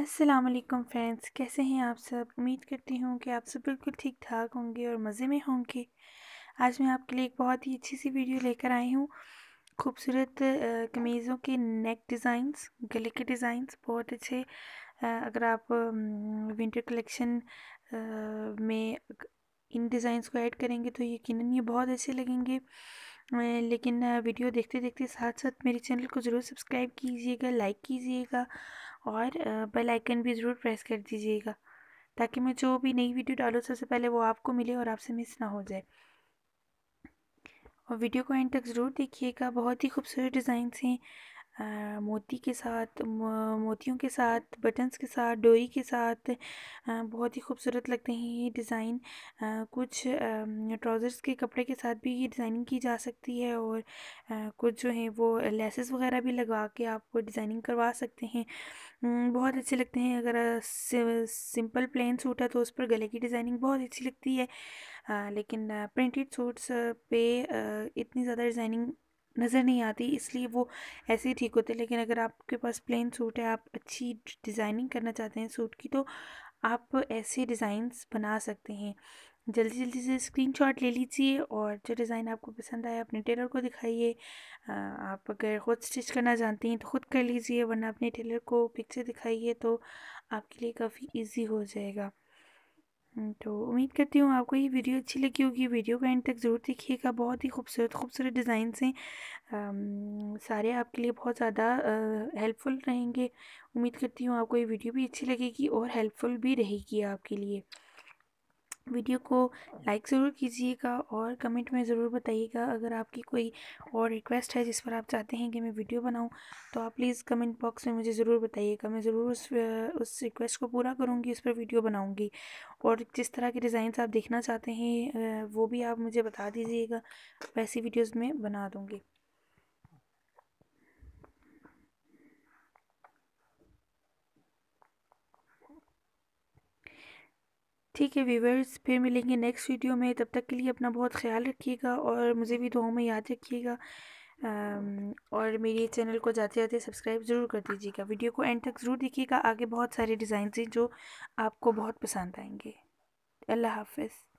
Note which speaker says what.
Speaker 1: अस्सलाम वालेकुम फ्रेंड्स कैसे हैं आप सब उम्मीद करती हूँ कि आप सब बिल्कुल ठीक ठाक होंगे और मज़े में होंगे आज मैं आपके लिए एक बहुत ही अच्छी सी वीडियो लेकर आई हूँ खूबसूरत कमीज़ों के नेक डिज़ाइंस गले के डिज़ाइंस बहुत अच्छे अगर आप विंटर कलेक्शन में इन डिज़ाइंस को ऐड करेंगे तो यकीनन ये बहुत अच्छे लगेंगे लेकिन वीडियो देखते देखते साथ साथ मेरे चैनल को ज़रूर सब्सक्राइब कीजिएगा लाइक कीजिएगा और बेल आइकन भी ज़रूर प्रेस कर दीजिएगा ताकि मैं जो भी नई वीडियो डालूँ सबसे पहले वो आपको मिले और आपसे मिस ना हो जाए और वीडियो को एंड तक ज़रूर देखिएगा बहुत ही खूबसूरत डिज़ाइन हैं मोती के साथ मोतियों के साथ बटन्स के साथ डोरी के साथ बहुत ही खूबसूरत लगते हैं ये डिज़ाइन कुछ ट्राउज़र्स के कपड़े के साथ भी ये डिज़ाइनिंग की जा सकती है और कुछ जो है वो लेसेस वगैरह भी लगा के वो डिज़ाइनिंग करवा सकते हैं बहुत अच्छे लगते हैं अगर सिंपल प्लेन सूट है तो उस पर गले की डिज़ाइनिंग बहुत अच्छी लगती है लेकिन प्रिंटेड सूट्स पे इतनी ज़्यादा डिज़ाइनिंग नज़र नहीं आती इसलिए वो ऐसे ही ठीक होते लेकिन अगर आपके पास प्लेन सूट है आप अच्छी डिज़ाइनिंग करना चाहते हैं सूट की तो आप ऐसे डिज़ाइंस बना सकते हैं जल्दी जल्दी से स्क्रीनशॉट ले लीजिए और जो डिज़ाइन आपको पसंद आया अपने टेलर को दिखाइए आप अगर खुद स्टिच करना जानते हैं तो ख़ुद कर लीजिए वरना अपने टेलर को पिक्चर दिखाइए तो आपके लिए काफ़ी इजी हो जाएगा हम्म, तो उम्मीद करती हूँ आपको ये वीडियो अच्छी लगी होगी वीडियो को एंड तक ज़रूर देखिएगा बहुत ही खूबसूरत खूबसूरत डिज़ाइन हैं सारे आपके लिए बहुत ज़्यादा हेल्पफुल रहेंगे उम्मीद करती हूँ आपको ये वीडियो भी अच्छी लगेगी और हेल्पफुल भी रहेगी आपके लिए वीडियो को लाइक ज़रूर कीजिएगा और कमेंट में ज़रूर बताइएगा अगर आपकी कोई और रिक्वेस्ट है जिस पर आप चाहते हैं कि मैं वीडियो बनाऊं तो आप प्लीज़ कमेंट बॉक्स में मुझे ज़रूर बताइएगा मैं ज़रूर उस उस रिक्वेस्ट को पूरा करूंगी उस पर वीडियो बनाऊंगी और जिस तरह के डिज़ाइन आप देखना चाहते हैं वो भी आप मुझे बता दीजिएगा वैसी वीडियोज़ में बना दूँगी ठीक है व्यूवर्स फिर मिलेंगे नेक्स्ट वीडियो में तब तक के लिए अपना बहुत ख्याल रखिएगा और मुझे भी दुआओं में याद रखिएगा और मेरे चैनल को जाते जाते सब्सक्राइब ज़रूर कर दीजिएगा वीडियो को एंड तक ज़रूर देखिएगा आगे बहुत सारे डिज़ाइन हैं जो आपको बहुत पसंद आएंगे अल्लाह हाफिज़